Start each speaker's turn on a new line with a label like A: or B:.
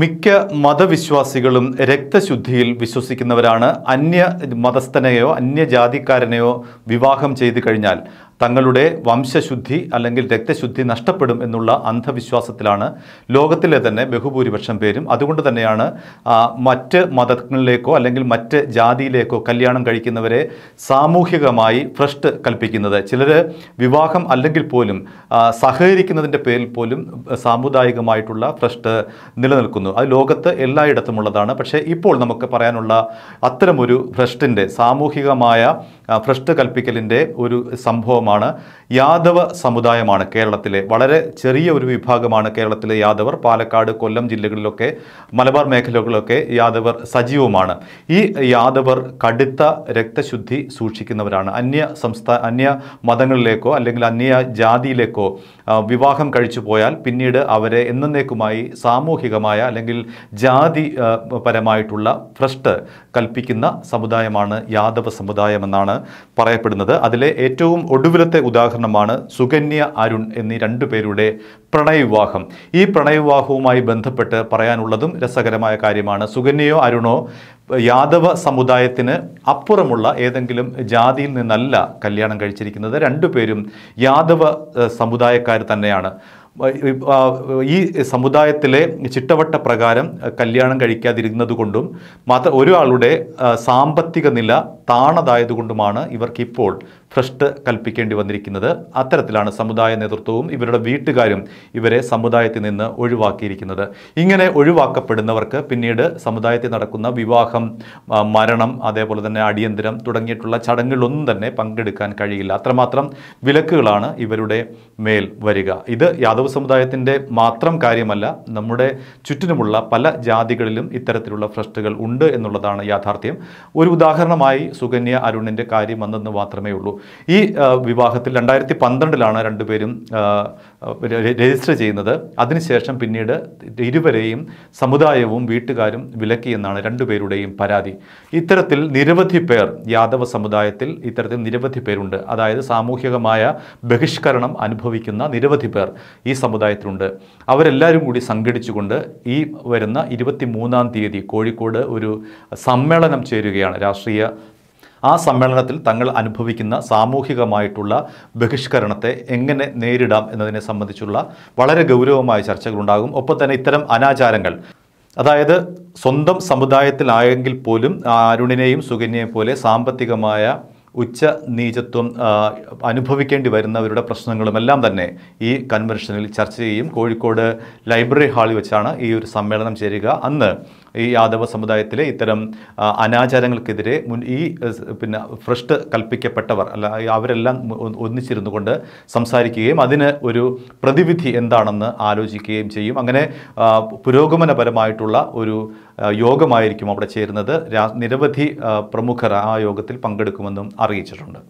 A: മിക്ക മതവിശ്വാസികളും രക്തശുദ്ധിയിൽ വിശ്വസിക്കുന്നവരാണ് അന്യ മതസ്ഥനെയോ അന്യജാതിക്കാരനെയോ വിവാഹം ചെയ്തു കഴിഞ്ഞാൽ തങ്ങളുടെ വംശശുദ്ധി അല്ലെങ്കിൽ രക്തശുദ്ധി നഷ്ടപ്പെടും എന്നുള്ള അന്ധവിശ്വാസത്തിലാണ് ലോകത്തിലെ തന്നെ ബഹുഭൂരിപക്ഷം പേരും അതുകൊണ്ട് തന്നെയാണ് മറ്റ് മതങ്ങളിലേക്കോ അല്ലെങ്കിൽ മറ്റ് ജാതിയിലേക്കോ കല്യാണം കഴിക്കുന്നവരെ സാമൂഹികമായി ഫ്രഷ്ട് കൽപ്പിക്കുന്നത് ചിലർ വിവാഹം അല്ലെങ്കിൽ പോലും സഹകരിക്കുന്നതിൻ്റെ പേരിൽ പോലും സാമുദായികമായിട്ടുള്ള ഫ്രഷ്ട് നിലനിൽക്കുന്നു അത് ലോകത്ത് എല്ലായിടത്തുമുള്ളതാണ് പക്ഷേ ഇപ്പോൾ നമുക്ക് പറയാനുള്ള അത്തരമൊരു ഭ്രഷ്ടിൻ്റെ സാമൂഹികമായ ഭ്രഷ്ട കൽപ്പിക്കലിൻ്റെ ഒരു സംഭവമാണ് യാദവ സമുദായമാണ് കേരളത്തിലെ വളരെ ചെറിയ ഒരു വിഭാഗമാണ് കേരളത്തിലെ യാദവർ പാലക്കാട് കൊല്ലം ജില്ലകളിലൊക്കെ മലബാർ മേഖലകളിലൊക്കെ യാദവർ സജീവമാണ് ഈ യാദവർ കടുത്ത രക്തശുദ്ധി സൂക്ഷിക്കുന്നവരാണ് അന്യ സംസ്ഥാന അന്യ മതങ്ങളിലേക്കോ അല്ലെങ്കിൽ അന്യ ജാതിയിലേക്കോ വിവാഹം കഴിച്ചു പോയാൽ പിന്നീട് അവരെ എന്നേക്കുമായി സാമൂഹികമായ അല്ലെങ്കിൽ ജാതി പരമായിട്ടുള്ള ഭ്രഷ്ട് കൽപ്പിക്കുന്ന സമുദായമാണ് യാദവ സമുദായമെന്നാണ് പറയപ്പെടുന്നത് അതിലെ ഏറ്റവും ഒടുവിലത്തെ ഉദാഹരണമാണ് സുകന്യ അരുൺ എന്നീ രണ്ടു പേരുടെ പ്രണയവിവാഹം ഈ പ്രണയവിവാഹവുമായി ബന്ധപ്പെട്ട് പറയാനുള്ളതും രസകരമായ കാര്യമാണ് സുകന്യയോ അരുണോ യാദവ സമുദായത്തിന് അപ്പുറമുള്ള ഏതെങ്കിലും ജാതിയിൽ നിന്നല്ല കല്യാണം കഴിച്ചിരിക്കുന്നത് രണ്ടുപേരും യാദവ സമുദായക്കാർ തന്നെയാണ് ഈ സമുദായത്തിലെ ചിട്ടവട്ട പ്രകാരം കല്യാണം കഴിക്കാതിരുന്നത് കൊണ്ടും മാത്ര ഒരാളുടെ സാമ്പത്തിക നില താണതായതുകൊണ്ടുമാണ് ഇവർക്കിപ്പോൾ ഭ്രഷ്ട് കൽപ്പിക്കേണ്ടി വന്നിരിക്കുന്നത് അത്തരത്തിലാണ് സമുദായ നേതൃത്വവും ഇവരുടെ വീട്ടുകാരും ഇവരെ സമുദായത്തിൽ നിന്ന് ഒഴിവാക്കിയിരിക്കുന്നത് ഇങ്ങനെ ഒഴിവാക്കപ്പെടുന്നവർക്ക് പിന്നീട് സമുദായത്തിൽ നടക്കുന്ന വിവാഹം മരണം അതേപോലെ തന്നെ അടിയന്തരം തുടങ്ങിയിട്ടുള്ള ചടങ്ങുകളൊന്നും തന്നെ പങ്കെടുക്കാൻ കഴിയില്ല അത്രമാത്രം വിലക്കുകളാണ് ഇവരുടെ മേൽ വരിക ഇത് യാദവ് സമുദായത്തിൻ്റെ മാത്രം കാര്യമല്ല നമ്മുടെ ചുറ്റിനുമുള്ള പല ജാതികളിലും ഇത്തരത്തിലുള്ള ഭ്രഷ്ടുകൾ ഉണ്ട് എന്നുള്ളതാണ് യാഥാർത്ഥ്യം ഒരു ഉദാഹരണമായി സുകന്യ അരുണിൻ്റെ കാര്യം വന്നെന്ന് മാത്രമേ ഉള്ളൂ ഈ വിവാഹത്തിൽ രണ്ടായിരത്തി പന്ത്രണ്ടിലാണ് രണ്ടുപേരും രജിസ്റ്റർ ചെയ്യുന്നത് അതിനുശേഷം പിന്നീട് ഇരുവരെയും സമുദായവും വീട്ടുകാരും വിലക്കി എന്നാണ് രണ്ടുപേരുടെയും പരാതി ഇത്തരത്തിൽ നിരവധി പേർ യാദവ സമുദായത്തിൽ ഇത്തരത്തിൽ നിരവധി പേരുണ്ട് അതായത് സാമൂഹികമായ ബഹിഷ്കരണം അനുഭവിക്കുന്ന നിരവധി പേർ ഈ സമുദായത്തിലുണ്ട് അവരെല്ലാവരും കൂടി സംഘടിച്ചുകൊണ്ട് ഈ വരുന്ന ഇരുപത്തി മൂന്നാം തീയതി കോഴിക്കോട് ഒരു സമ്മേളനം ചേരുകയാണ് രാഷ്ട്രീയ ആ സമ്മേളനത്തിൽ തങ്ങൾ അനുഭവിക്കുന്ന സാമൂഹികമായിട്ടുള്ള ബഹിഷ്കരണത്തെ എങ്ങനെ നേരിടാം എന്നതിനെ സംബന്ധിച്ചുള്ള വളരെ ഗൗരവമായ ചർച്ചകളുണ്ടാകും ഒപ്പം തന്നെ ഇത്തരം അനാചാരങ്ങൾ അതായത് സ്വന്തം സമുദായത്തിലായെങ്കിൽ പോലും അരുണിനെയും സുകന്യയെയും പോലെ സാമ്പത്തികമായ ഉച്ച നീചത്വം അനുഭവിക്കേണ്ടി വരുന്നവരുടെ പ്രശ്നങ്ങളുമെല്ലാം തന്നെ ഈ കൺവെൻഷനിൽ ചർച്ച ചെയ്യും കോഴിക്കോട് ലൈബ്രറി ഹാളിൽ വെച്ചാണ് ഈ ഒരു സമ്മേളനം ചേരുക അന്ന് ഈ യാദവ സമുദായത്തിലെ ഇത്തരം അനാചാരങ്ങൾക്കെതിരെ മുൻ ഈ പിന്നെ ഫ്രഷ്ട് കൽപ്പിക്കപ്പെട്ടവർ അല്ല അവരെല്ലാം ഒന്നിച്ചിരുന്നു കൊണ്ട് സംസാരിക്കുകയും അതിന് ഒരു പ്രതിവിധി എന്താണെന്ന് ആലോചിക്കുകയും ചെയ്യും അങ്ങനെ പുരോഗമനപരമായിട്ടുള്ള ഒരു യോഗമായിരിക്കും അവിടെ ചേരുന്നത് നിരവധി പ്രമുഖർ ആ യോഗത്തിൽ പങ്കെടുക്കുമെന്നും അറിയിച്ചിട്ടുണ്ട്